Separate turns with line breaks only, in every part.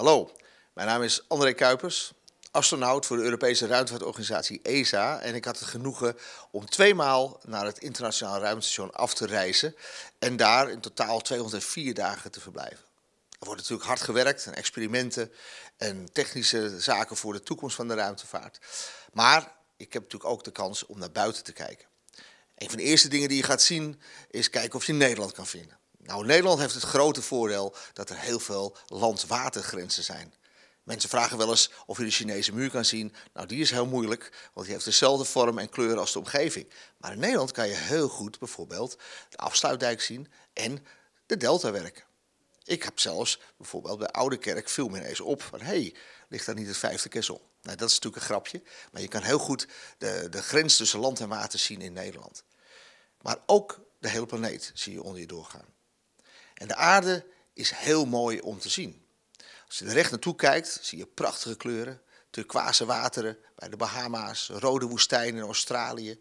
Hallo, mijn naam is André Kuipers, astronaut voor de Europese ruimtevaartorganisatie ESA. En ik had het genoegen om tweemaal naar het internationaal ruimtestation af te reizen en daar in totaal 204 dagen te verblijven. Er wordt natuurlijk hard gewerkt aan experimenten en technische zaken voor de toekomst van de ruimtevaart. Maar ik heb natuurlijk ook de kans om naar buiten te kijken. Een van de eerste dingen die je gaat zien is kijken of je Nederland kan vinden. Nou, Nederland heeft het grote voordeel dat er heel veel land-watergrenzen zijn. Mensen vragen wel eens of je de Chinese muur kan zien. Nou, die is heel moeilijk, want die heeft dezelfde vorm en kleur als de omgeving. Maar in Nederland kan je heel goed bijvoorbeeld de afsluitdijk zien en de Delta werken. Ik heb zelfs bijvoorbeeld bij Oude Kerk veel meer ineens op van... hé, hey, ligt daar niet het vijfde kessel? Nou, dat is natuurlijk een grapje, maar je kan heel goed de, de grens tussen land en water zien in Nederland. Maar ook de hele planeet zie je onder je doorgaan. En de aarde is heel mooi om te zien. Als je er recht naartoe kijkt, zie je prachtige kleuren. Turquoise wateren bij de Bahama's, rode woestijnen in Australië.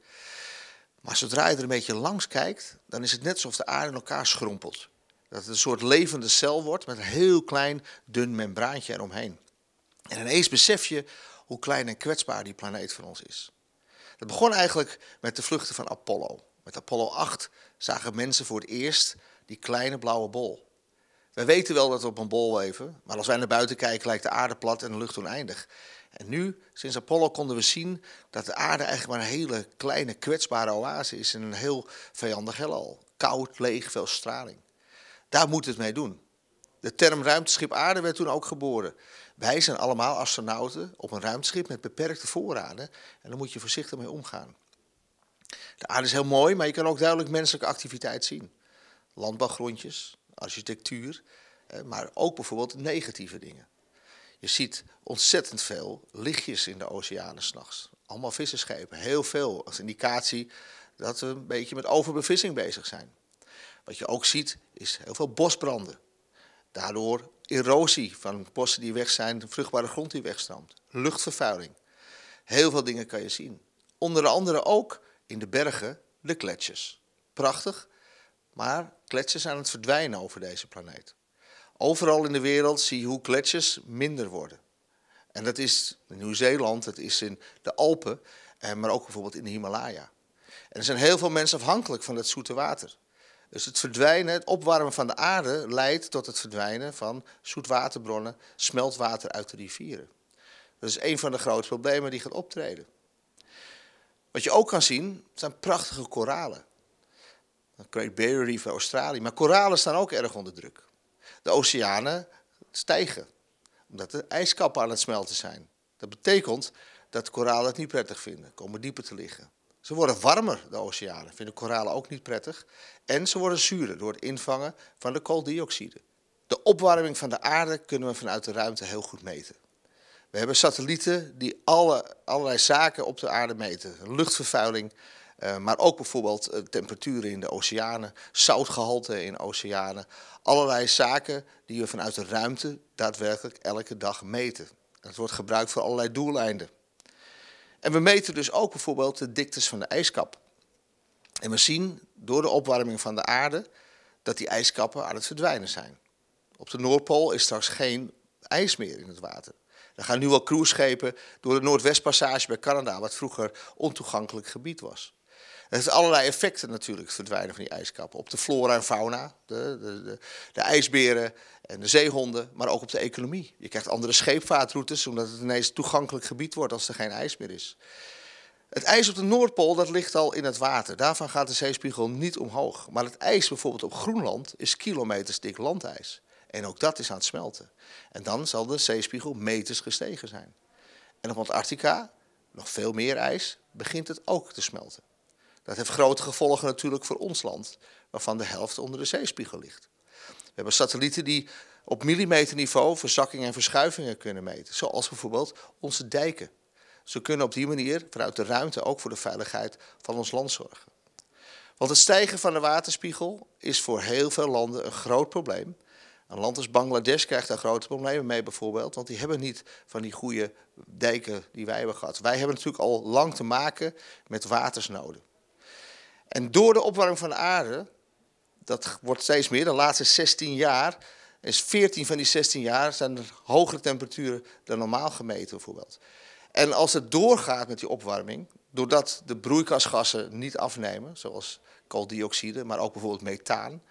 Maar zodra je er een beetje langs kijkt, dan is het net alsof de aarde in elkaar schrompelt. Dat het een soort levende cel wordt met een heel klein dun membraantje eromheen. En ineens besef je hoe klein en kwetsbaar die planeet van ons is. Dat begon eigenlijk met de vluchten van Apollo. Met Apollo 8 zagen mensen voor het eerst die kleine blauwe bol. We weten wel dat we op een bol leven, maar als wij naar buiten kijken lijkt de aarde plat en de lucht oneindig. En nu, sinds Apollo, konden we zien dat de aarde eigenlijk maar een hele kleine kwetsbare oase is in een heel vijandig heelal. Koud, leeg, veel straling. Daar moet het mee doen. De term ruimteschip aarde werd toen ook geboren. Wij zijn allemaal astronauten op een ruimteschip met beperkte voorraden en daar moet je voorzichtig mee omgaan. De aarde is heel mooi, maar je kan ook duidelijk menselijke activiteit zien landbouwgrondjes, architectuur, maar ook bijvoorbeeld negatieve dingen. Je ziet ontzettend veel lichtjes in de oceanen s'nachts. Allemaal visserschepen, heel veel. Als indicatie dat we een beetje met overbevissing bezig zijn. Wat je ook ziet is heel veel bosbranden. Daardoor erosie van bossen die weg zijn, vruchtbare grond die wegstroomt. Luchtvervuiling. Heel veel dingen kan je zien. Onder andere ook in de bergen de kletsjes. Prachtig, maar kletsjes aan het verdwijnen over deze planeet. Overal in de wereld zie je hoe kletsjes minder worden. En dat is in Nieuw-Zeeland, dat is in de Alpen, eh, maar ook bijvoorbeeld in de Himalaya. En er zijn heel veel mensen afhankelijk van dat zoete water. Dus het verdwijnen, het opwarmen van de aarde leidt tot het verdwijnen van zoetwaterbronnen, smeltwater uit de rivieren. Dat is een van de grote problemen die gaat optreden. Wat je ook kan zien, zijn prachtige koralen. Great Barrier Reef in Australië. Maar koralen staan ook erg onder druk. De oceanen stijgen, omdat de ijskappen aan het smelten zijn. Dat betekent dat koralen het niet prettig vinden, komen dieper te liggen. Ze worden warmer, de oceanen, vinden koralen ook niet prettig. En ze worden zuurder door het invangen van de kooldioxide. De opwarming van de aarde kunnen we vanuit de ruimte heel goed meten. We hebben satellieten die alle, allerlei zaken op de aarde meten. Luchtvervuiling, eh, maar ook bijvoorbeeld eh, temperaturen in de oceanen, zoutgehalte in oceanen. Allerlei zaken die we vanuit de ruimte daadwerkelijk elke dag meten. Het wordt gebruikt voor allerlei doeleinden. En we meten dus ook bijvoorbeeld de diktes van de ijskap. En we zien door de opwarming van de aarde dat die ijskappen aan het verdwijnen zijn. Op de Noordpool is straks geen ijs meer in het water. Er gaan nu al cruiseschepen door de Noordwestpassage bij Canada, wat vroeger ontoegankelijk gebied was. Er zijn allerlei effecten natuurlijk, het verdwijnen van die ijskappen. Op de flora en fauna, de, de, de, ijsberen en de zeehonden, maar ook op de economie. Je krijgt andere scheepvaartroutes, omdat het ineens toegankelijk gebied wordt als er geen ijs meer is. Het ijs op de Noordpool dat ligt al in het water. Daarvan gaat de zeespiegel niet omhoog. Maar het ijs bijvoorbeeld op Groenland is kilometers dik landijs. En ook dat is aan het smelten. En dan zal de zeespiegel meters gestegen zijn. En op Antarctica, nog veel meer ijs, begint het ook te smelten. Dat heeft grote gevolgen natuurlijk voor ons land, waarvan de helft onder de zeespiegel ligt. We hebben satellieten die op millimeterniveau verzakkingen en verschuivingen kunnen meten, zoals bijvoorbeeld onze dijken. Ze kunnen op die manier vanuit de ruimte ook voor de veiligheid van ons land zorgen. Want het stijgen van de waterspiegel is voor heel veel landen een groot probleem. Een land als Bangladesh krijgt daar grote problemen mee bijvoorbeeld, want die hebben niet van die goede dijken die wij hebben gehad. Wij hebben natuurlijk al lang te maken met watersnoden. En door de opwarming van de aarde, dat wordt steeds meer, de laatste 16 jaar, is 14 van die 16 jaar zijn er hogere temperaturen dan normaal gemeten bijvoorbeeld. En als het doorgaat met die opwarming, doordat de broeikasgassen niet afnemen, zoals kooldioxide, maar ook bijvoorbeeld methaan,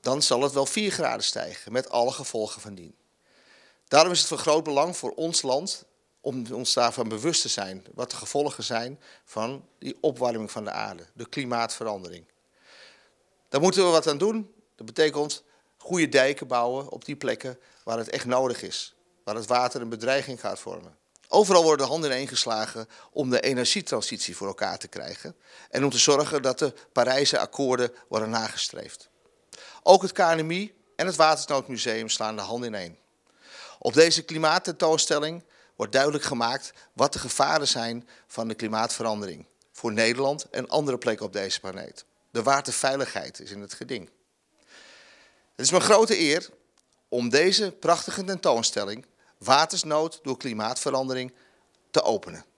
dan zal het wel 4 graden stijgen, met alle gevolgen van dien. Daarom is het van groot belang voor ons land om ons daarvan bewust te zijn wat de gevolgen zijn van die opwarming van de aarde, de klimaatverandering. Daar moeten we wat aan doen. Dat betekent goede dijken bouwen op die plekken waar het echt nodig is, waar het water een bedreiging gaat vormen. Overal worden handen geslagen om de energietransitie voor elkaar te krijgen en om te zorgen dat de Parijse akkoorden worden nagestreefd. Ook het KNMI en het Waternoodmuseum slaan de hand ineen. Op deze klimaattentoonstelling wordt duidelijk gemaakt wat de gevaren zijn van de klimaatverandering voor Nederland en andere plekken op deze planeet. De waterveiligheid is in het geding. Het is mijn grote eer om deze prachtige tentoonstelling Watersnood door klimaatverandering te openen.